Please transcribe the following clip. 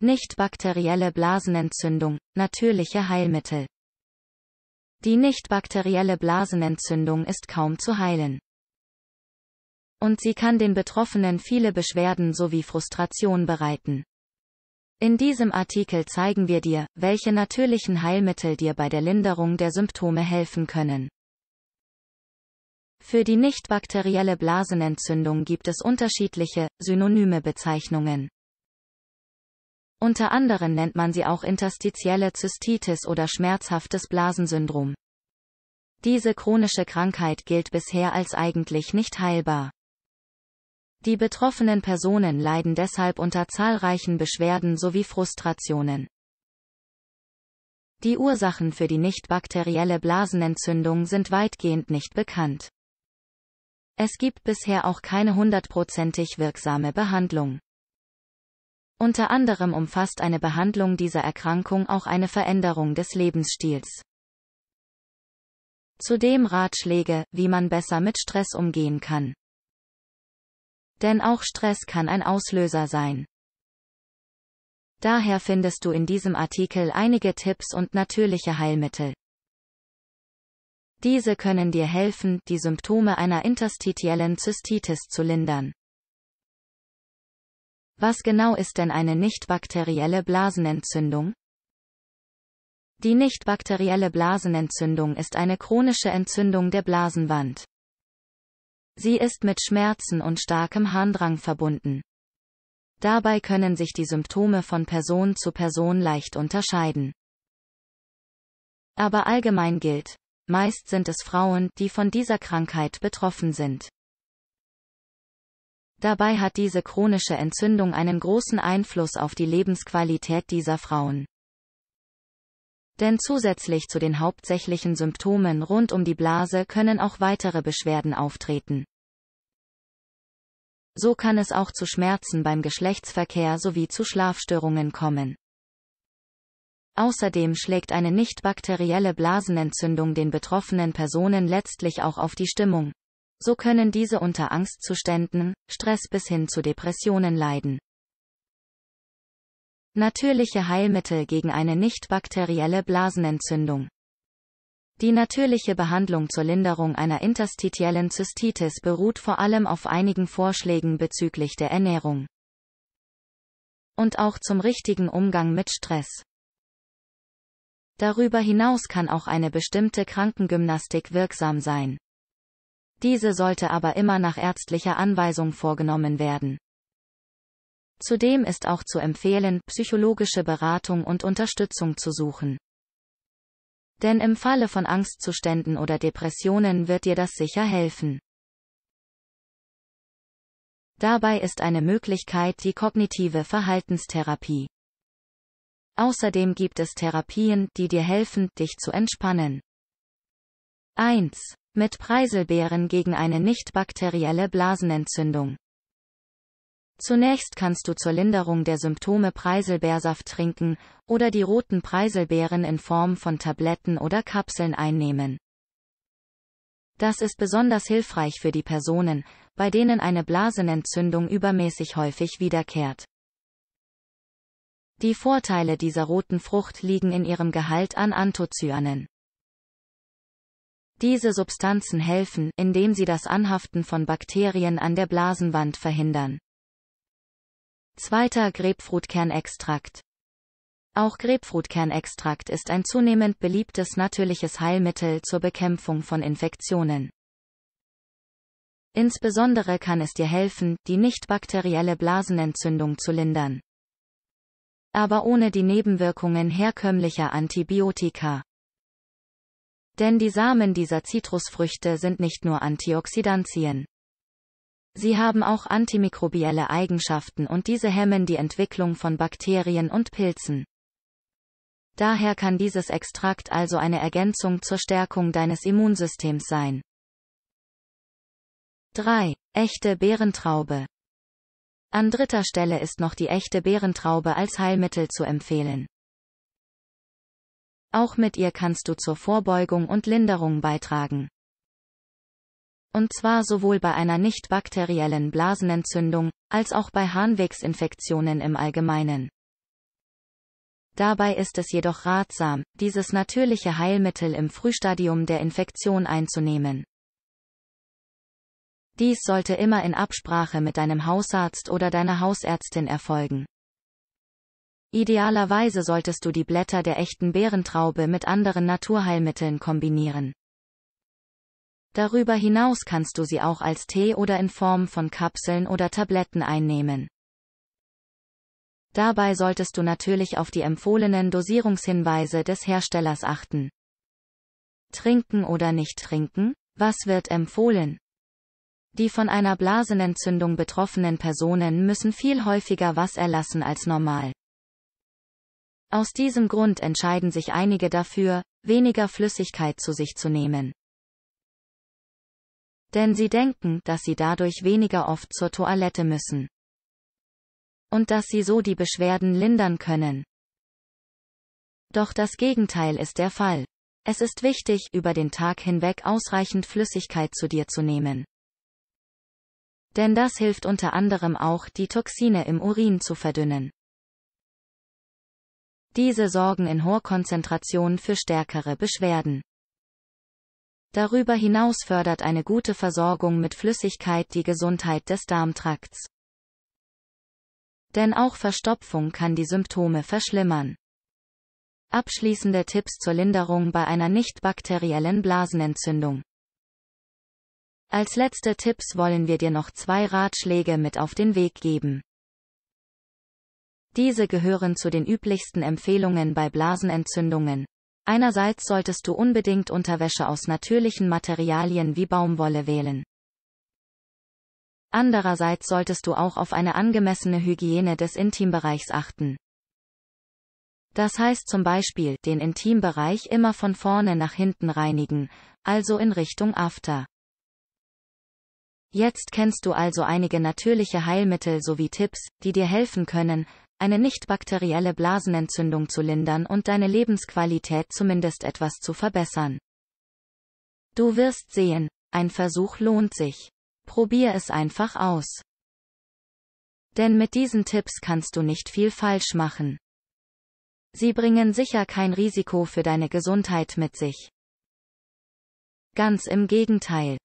Nichtbakterielle Blasenentzündung, natürliche Heilmittel. Die nichtbakterielle Blasenentzündung ist kaum zu heilen. Und sie kann den Betroffenen viele Beschwerden sowie Frustration bereiten. In diesem Artikel zeigen wir dir, welche natürlichen Heilmittel dir bei der Linderung der Symptome helfen können. Für die nichtbakterielle Blasenentzündung gibt es unterschiedliche, synonyme Bezeichnungen. Unter anderem nennt man sie auch interstitielle Zystitis oder schmerzhaftes Blasensyndrom. Diese chronische Krankheit gilt bisher als eigentlich nicht heilbar. Die betroffenen Personen leiden deshalb unter zahlreichen Beschwerden sowie Frustrationen. Die Ursachen für die nicht bakterielle Blasenentzündung sind weitgehend nicht bekannt. Es gibt bisher auch keine hundertprozentig wirksame Behandlung. Unter anderem umfasst eine Behandlung dieser Erkrankung auch eine Veränderung des Lebensstils. Zudem Ratschläge, wie man besser mit Stress umgehen kann. Denn auch Stress kann ein Auslöser sein. Daher findest du in diesem Artikel einige Tipps und natürliche Heilmittel. Diese können dir helfen, die Symptome einer interstitiellen Zystitis zu lindern. Was genau ist denn eine nichtbakterielle Blasenentzündung? Die nichtbakterielle Blasenentzündung ist eine chronische Entzündung der Blasenwand. Sie ist mit Schmerzen und starkem Harndrang verbunden. Dabei können sich die Symptome von Person zu Person leicht unterscheiden. Aber allgemein gilt, meist sind es Frauen, die von dieser Krankheit betroffen sind. Dabei hat diese chronische Entzündung einen großen Einfluss auf die Lebensqualität dieser Frauen. Denn zusätzlich zu den hauptsächlichen Symptomen rund um die Blase können auch weitere Beschwerden auftreten. So kann es auch zu Schmerzen beim Geschlechtsverkehr sowie zu Schlafstörungen kommen. Außerdem schlägt eine nicht bakterielle Blasenentzündung den betroffenen Personen letztlich auch auf die Stimmung, so können diese unter Angstzuständen, Stress bis hin zu Depressionen leiden. Natürliche Heilmittel gegen eine nicht bakterielle Blasenentzündung. Die natürliche Behandlung zur Linderung einer interstitiellen Zystitis beruht vor allem auf einigen Vorschlägen bezüglich der Ernährung. Und auch zum richtigen Umgang mit Stress. Darüber hinaus kann auch eine bestimmte Krankengymnastik wirksam sein. Diese sollte aber immer nach ärztlicher Anweisung vorgenommen werden. Zudem ist auch zu empfehlen, psychologische Beratung und Unterstützung zu suchen. Denn im Falle von Angstzuständen oder Depressionen wird dir das sicher helfen. Dabei ist eine Möglichkeit die kognitive Verhaltenstherapie. Außerdem gibt es Therapien, die dir helfen, dich zu entspannen. 1 mit Preiselbeeren gegen eine nicht bakterielle Blasenentzündung. Zunächst kannst du zur Linderung der Symptome Preiselbeersaft trinken oder die roten Preiselbeeren in Form von Tabletten oder Kapseln einnehmen. Das ist besonders hilfreich für die Personen, bei denen eine Blasenentzündung übermäßig häufig wiederkehrt. Die Vorteile dieser roten Frucht liegen in ihrem Gehalt an Anthocyanen. Diese Substanzen helfen, indem sie das Anhaften von Bakterien an der Blasenwand verhindern. Zweiter Grapefruitkernextrakt. Auch Grapefruitkernextrakt ist ein zunehmend beliebtes natürliches Heilmittel zur Bekämpfung von Infektionen. Insbesondere kann es dir helfen, die nicht bakterielle Blasenentzündung zu lindern. Aber ohne die Nebenwirkungen herkömmlicher Antibiotika. Denn die Samen dieser Zitrusfrüchte sind nicht nur Antioxidantien. Sie haben auch antimikrobielle Eigenschaften und diese hemmen die Entwicklung von Bakterien und Pilzen. Daher kann dieses Extrakt also eine Ergänzung zur Stärkung deines Immunsystems sein. 3. Echte Beerentraube. An dritter Stelle ist noch die echte Beerentraube als Heilmittel zu empfehlen. Auch mit ihr kannst du zur Vorbeugung und Linderung beitragen. Und zwar sowohl bei einer nicht bakteriellen Blasenentzündung, als auch bei Harnwegsinfektionen im Allgemeinen. Dabei ist es jedoch ratsam, dieses natürliche Heilmittel im Frühstadium der Infektion einzunehmen. Dies sollte immer in Absprache mit deinem Hausarzt oder deiner Hausärztin erfolgen. Idealerweise solltest du die Blätter der echten Beerentraube mit anderen Naturheilmitteln kombinieren. Darüber hinaus kannst du sie auch als Tee oder in Form von Kapseln oder Tabletten einnehmen. Dabei solltest du natürlich auf die empfohlenen Dosierungshinweise des Herstellers achten. Trinken oder nicht trinken? Was wird empfohlen? Die von einer Blasenentzündung betroffenen Personen müssen viel häufiger was erlassen als normal. Aus diesem Grund entscheiden sich einige dafür, weniger Flüssigkeit zu sich zu nehmen. Denn sie denken, dass sie dadurch weniger oft zur Toilette müssen. Und dass sie so die Beschwerden lindern können. Doch das Gegenteil ist der Fall. Es ist wichtig, über den Tag hinweg ausreichend Flüssigkeit zu dir zu nehmen. Denn das hilft unter anderem auch, die Toxine im Urin zu verdünnen. Diese sorgen in hoher Konzentration für stärkere Beschwerden. Darüber hinaus fördert eine gute Versorgung mit Flüssigkeit die Gesundheit des Darmtrakts. Denn auch Verstopfung kann die Symptome verschlimmern. Abschließende Tipps zur Linderung bei einer nicht bakteriellen Blasenentzündung. Als letzte Tipps wollen wir dir noch zwei Ratschläge mit auf den Weg geben. Diese gehören zu den üblichsten Empfehlungen bei Blasenentzündungen. Einerseits solltest du unbedingt Unterwäsche aus natürlichen Materialien wie Baumwolle wählen. Andererseits solltest du auch auf eine angemessene Hygiene des Intimbereichs achten. Das heißt zum Beispiel, den Intimbereich immer von vorne nach hinten reinigen, also in Richtung After. Jetzt kennst du also einige natürliche Heilmittel sowie Tipps, die dir helfen können, eine nichtbakterielle Blasenentzündung zu lindern und deine Lebensqualität zumindest etwas zu verbessern. Du wirst sehen, ein Versuch lohnt sich. Probier es einfach aus. Denn mit diesen Tipps kannst du nicht viel falsch machen. Sie bringen sicher kein Risiko für deine Gesundheit mit sich. Ganz im Gegenteil.